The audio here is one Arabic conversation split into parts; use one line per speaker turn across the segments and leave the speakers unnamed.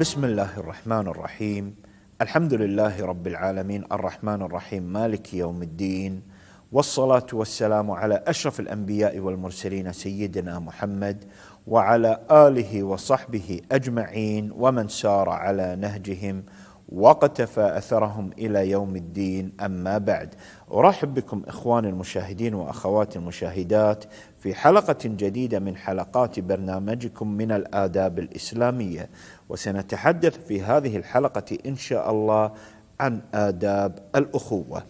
بسم الله الرحمن الرحيم الحمد لله رب العالمين الرحمن الرحيم مالك يوم الدين والصلاه والسلام على اشرف الانبياء والمرسلين سيدنا محمد وعلى اله وصحبه اجمعين ومن سار على نهجهم واقتفى اثرهم الى يوم الدين اما بعد ارحب بكم اخواني المشاهدين واخواتي المشاهدات في حلقه جديده من حلقات برنامجكم من الاداب الاسلاميه وسنتحدث في هذه الحلقه ان شاء الله عن آداب الأخوة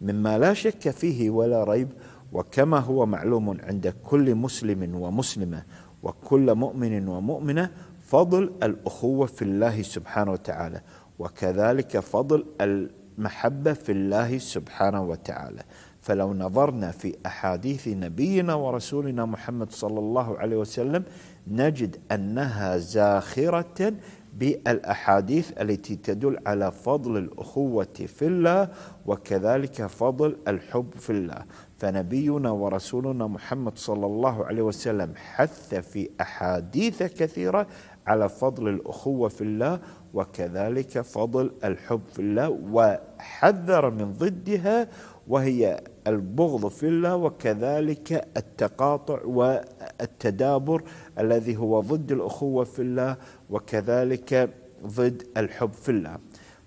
مما لا شك فيه ولا ريب وكما هو معلوم عند كل مسلم ومسلمة وكل مؤمن ومؤمنة فضل الأخوة في الله سبحانه وتعالى وكذلك فضل المحبة في الله سبحانه وتعالى فلو نظرنا في أحاديث نبينا ورسولنا محمد صلى الله عليه وسلم نجد أنها زاخرة بالأحاديث التي تدل على فضل الأخوة في الله وكذلك فضل الحب في الله فنبينا ورسولنا محمد صلى الله عليه وسلم حث في احاديث كثيره على فضل الاخوه في الله وكذلك فضل الحب في الله وحذر من ضدها وهي البغض في الله وكذلك التقاطع والتدابر الذي هو ضد الاخوه في الله وكذلك ضد الحب في الله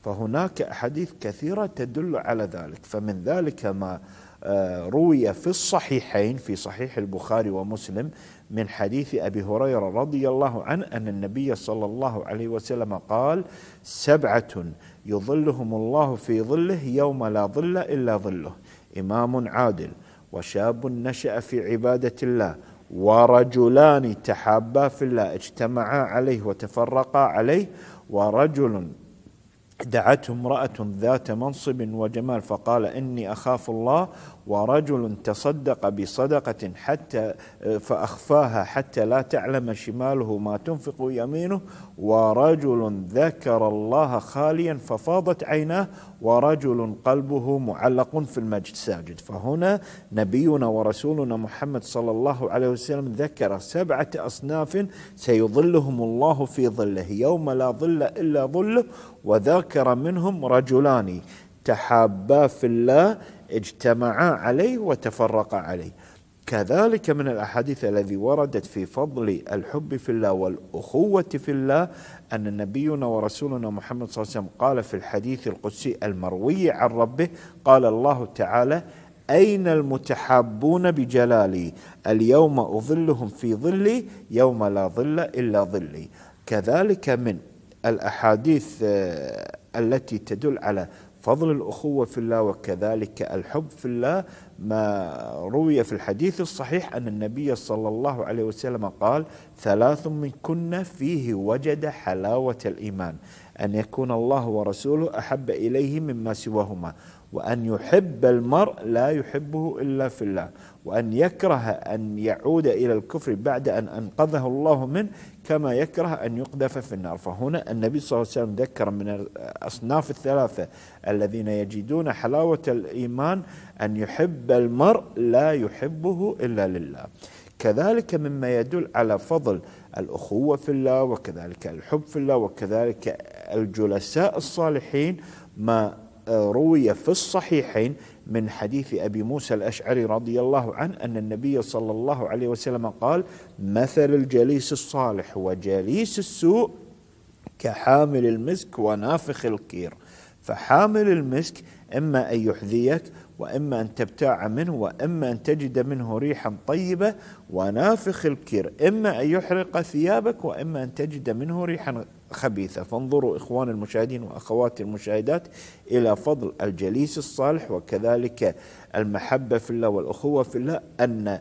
فهناك احاديث كثيره تدل على ذلك فمن ذلك ما آه، روي في الصحيحين في صحيح البخاري ومسلم من حديث ابي هريره رضي الله عنه ان النبي صلى الله عليه وسلم قال: سبعه يظلهم الله في ظله يوم لا ظل الا ظله، امام عادل وشاب نشا في عباده الله ورجلان تحابا في الله اجتمعا عليه وتفرقا عليه ورجل دعته امرأة ذات منصب وجمال فقال إني أخاف الله ورجل تصدق بصدقة حتى فأخفاها حتى لا تعلم شماله ما تنفق يمينه ورجل ذكر الله خاليا ففاضت عيناه ورجل قلبه معلق في المساجد فهنا نبينا ورسولنا محمد صلى الله عليه وسلم ذكر سبعة أصناف سيظلهم الله في ظله يوم لا ظل إلا ظله وذكر منهم رجلان تحابا في الله اجتمعا عليه وتفرقا عليه كذلك من الاحاديث الذي وردت في فضل الحب في الله والاخوه في الله ان نبينا ورسولنا محمد صلى الله عليه وسلم قال في الحديث القدسي المروي عن ربه قال الله تعالى أين المتحابون بجلالي اليوم أظلهم في ظلي يوم لا ظل إلا ظلي كذلك من الأحاديث آه، التي تدل على فضل الأخوة في الله وكذلك الحب في الله ما روي في الحديث الصحيح أن النبي صلى الله عليه وسلم قال ثلاث من كنا فيه وجد حلاوة الإيمان أن يكون الله ورسوله أحب إليه مما سواهما وأن يحب المرء لا يحبه إلا في الله وأن يكره أن يعود إلى الكفر بعد أن أنقذه الله منه كما يكره أن يقذف في النار فهنا النبي صلى الله عليه وسلم ذكر من الأصناف الثلاثة الذين يجدون حلاوة الإيمان أن يحب المرء لا يحبه إلا لله كذلك مما يدل على فضل الأخوة في الله وكذلك الحب في الله وكذلك الجلساء الصالحين ما روي في الصحيحين من حديث ابي موسى الاشعري رضي الله عنه ان النبي صلى الله عليه وسلم قال: مثل الجليس الصالح وجليس السوء كحامل المسك ونافخ الكير، فحامل المسك اما ان يحذيك واما ان تبتاع منه واما ان تجد منه ريحا طيبه ونافخ الكير، اما ان يحرق ثيابك واما ان تجد منه ريحا خبيثه، فانظروا اخوان المشاهدين واخواتي المشاهدات الى فضل الجليس الصالح وكذلك المحبه في الله والاخوه في الله ان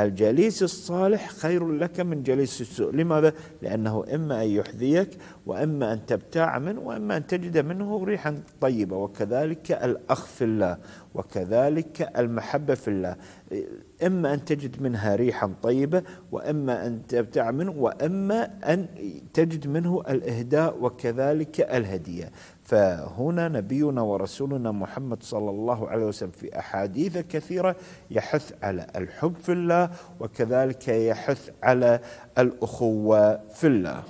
الجليس الصالح خير لك من جليس السوء لماذا؟ لأنه إما أن يحذيك وإما أن تبتاع منه وإما أن تجد منه ريحا طيبة وكذلك الأخ في الله وكذلك المحبة في الله إما أن تجد منها ريحا طيبة وإما أن تبتاع منه وإما أن تجد منه الإهداء وكذلك الهدية فهنا نبينا ورسولنا محمد صلى الله عليه وسلم في احاديث كثيره يحث على الحب في الله وكذلك يحث على الأخوة في الله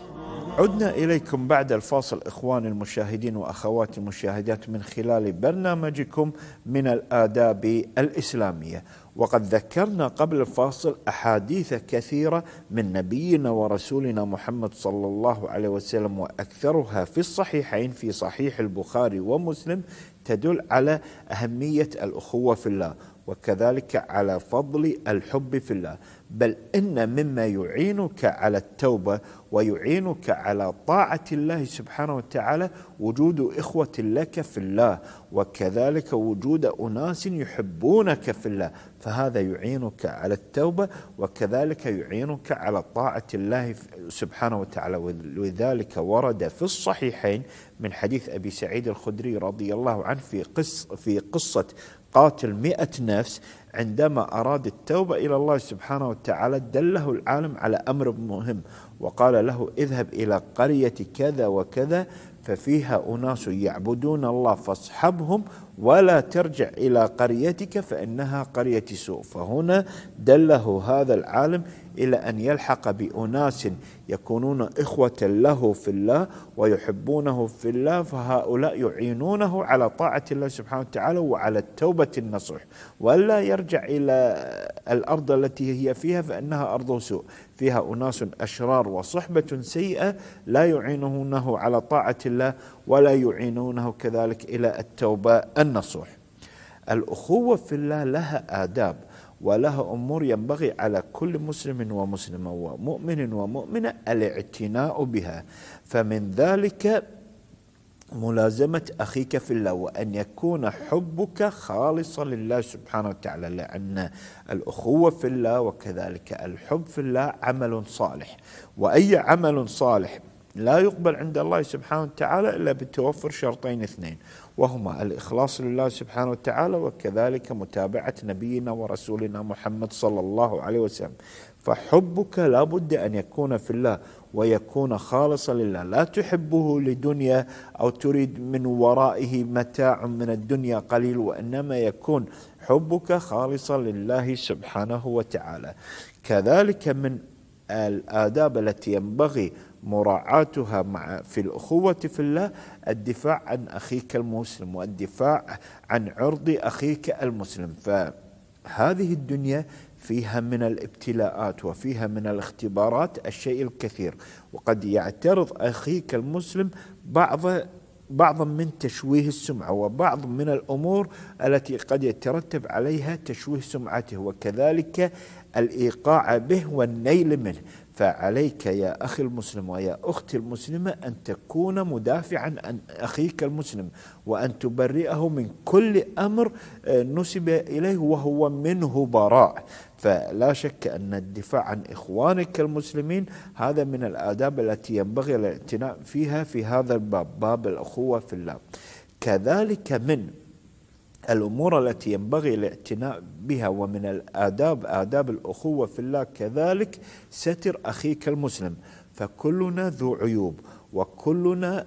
عدنا إليكم بعد الفاصل إخواني المشاهدين وأخواتي المشاهدات من خلال برنامجكم من الآداب الإسلامية وقد ذكرنا قبل الفاصل أحاديث كثيرة من نبينا ورسولنا محمد صلى الله عليه وسلم وأكثرها في الصحيحين في صحيح البخاري ومسلم تدل على أهمية الأخوة في الله وكذلك على فضل الحب في الله بل إن مما يعينك على التوبة ويعينك على طاعة الله سبحانه وتعالى وجود إخوة لك في الله وكذلك وجود أناس يحبونك في الله فهذا يعينك على التوبة وكذلك يعينك على طاعة الله سبحانه وتعالى ولذلك ورد في الصحيحين من حديث أبي سعيد الخدري رضي الله عنه في, قص في قصة قاتل مئة نفس عندما أراد التوبة إلى الله سبحانه وتعالى دله العالم على أمر مهم وقال له اذهب إلى قرية كذا وكذا ففيها أناس يعبدون الله فاصحبهم ولا ترجع إلى قريتك فإنها قرية سوء فهنا دله هذا العالم إلى أن يلحق بأناس يكونون إخوة له في الله ويحبونه في الله فهؤلاء يعينونه على طاعة الله سبحانه وتعالى وعلى التوبة النصح ولا يرجع إلى الأرض التي هي فيها فإنها أرض سوء فيها أناس أشرار وصحبة سيئة لا يعينونه على طاعة الله ولا يعينونه كذلك إلى التوبة النصوح الأخوة في الله لها آداب ولها امور ينبغي على كل مسلم ومسلمه ومؤمن ومؤمنه الاعتناء بها فمن ذلك ملازمة أخيك في الله وأن يكون حبك خالصا لله سبحانه وتعالى لأن الأخوة في الله وكذلك الحب في الله عمل صالح وأي عمل صالح لا يقبل عند الله سبحانه وتعالى إلا بتوفر شرطين اثنين وهما الإخلاص لله سبحانه وتعالى وكذلك متابعة نبينا ورسولنا محمد صلى الله عليه وسلم فحبك لا بد أن يكون في الله ويكون خالصا لله لا تحبه لدنيا أو تريد من ورائه متاع من الدنيا قليل وإنما يكون حبك خالصا لله سبحانه وتعالى كذلك من الآداب التي ينبغي مراعاتها مع في الأخوة في الله الدفاع عن أخيك المسلم والدفاع عن عرض أخيك المسلم فهذه الدنيا فيها من الابتلاءات وفيها من الاختبارات الشيء الكثير وقد يعترض أخيك المسلم بعض بعضا من تشويه السمعة وبعض من الأمور التي قد يترتب عليها تشويه سمعته وكذلك الايقاع به والنيل منه فعليك يا اخي المسلم ويا اختي المسلمه ان تكون مدافعا عن اخيك المسلم وان تبرئه من كل امر آه، نسب اليه وهو منه براء فلا شك ان الدفاع عن اخوانك المسلمين هذا من الاداب التي ينبغي الاعتناء فيها في هذا الباب باب الاخوه في الله كذلك من الأمور التي ينبغي الاعتناء بها ومن الآداب آداب الأخوة في الله كذلك ستر أخيك المسلم فكلنا ذو عيوب وكلنا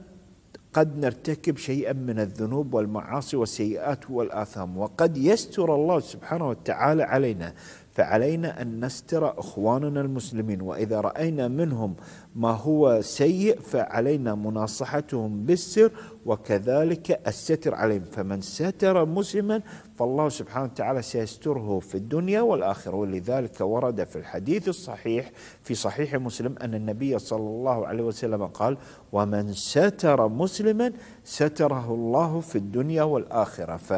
قد نرتكب شيئا من الذنوب والمعاصي والسيئات والآثام وقد يستر الله سبحانه وتعالى علينا فعلينا ان نستر اخواننا المسلمين واذا راينا منهم ما هو سيء فعلينا مناصحتهم بالسر وكذلك الستر عليهم فمن ستر مسلما فالله سبحانه وتعالى سيستره في الدنيا والاخره ولذلك ورد في الحديث الصحيح في صحيح مسلم ان النبي صلى الله عليه وسلم قال: ومن ستر مسلما ستره الله في الدنيا والاخره ف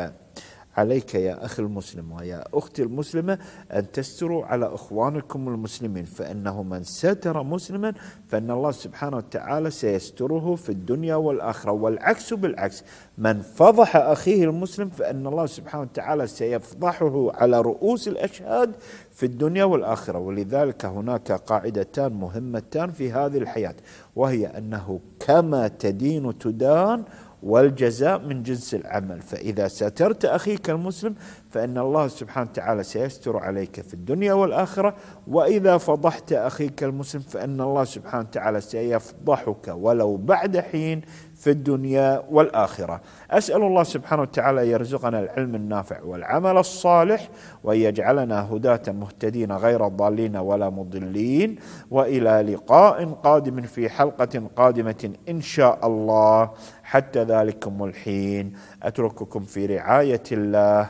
عليك يا أخي المسلم ويا أختي المسلمة أن تستروا على إخوانكم المسلمين فإنه من ستر مسلما فإن الله سبحانه وتعالى سيستره في الدنيا والآخرة والعكس بالعكس من فضح أخيه المسلم فإن الله سبحانه وتعالى سيفضحه على رؤوس الأشهاد في الدنيا والآخرة ولذلك هناك قاعدتان مهمتان في هذه الحياة وهي أنه كما تدين تدان والجزاء من جنس العمل فإذا سترت أخيك المسلم فإن الله سبحانه وتعالى سيستر عليك في الدنيا والآخرة وإذا فضحت أخيك المسلم فإن الله سبحانه وتعالى سيفضحك ولو بعد حين في الدنيا والآخرة أسأل الله سبحانه وتعالى يرزقنا العلم النافع والعمل الصالح وأن يجعلنا هداة مهتدين غير ضالين ولا مضلين وإلى لقاء قادم في حلقة قادمة إن شاء الله حتى ذلكم الحين أترككم في رعاية الله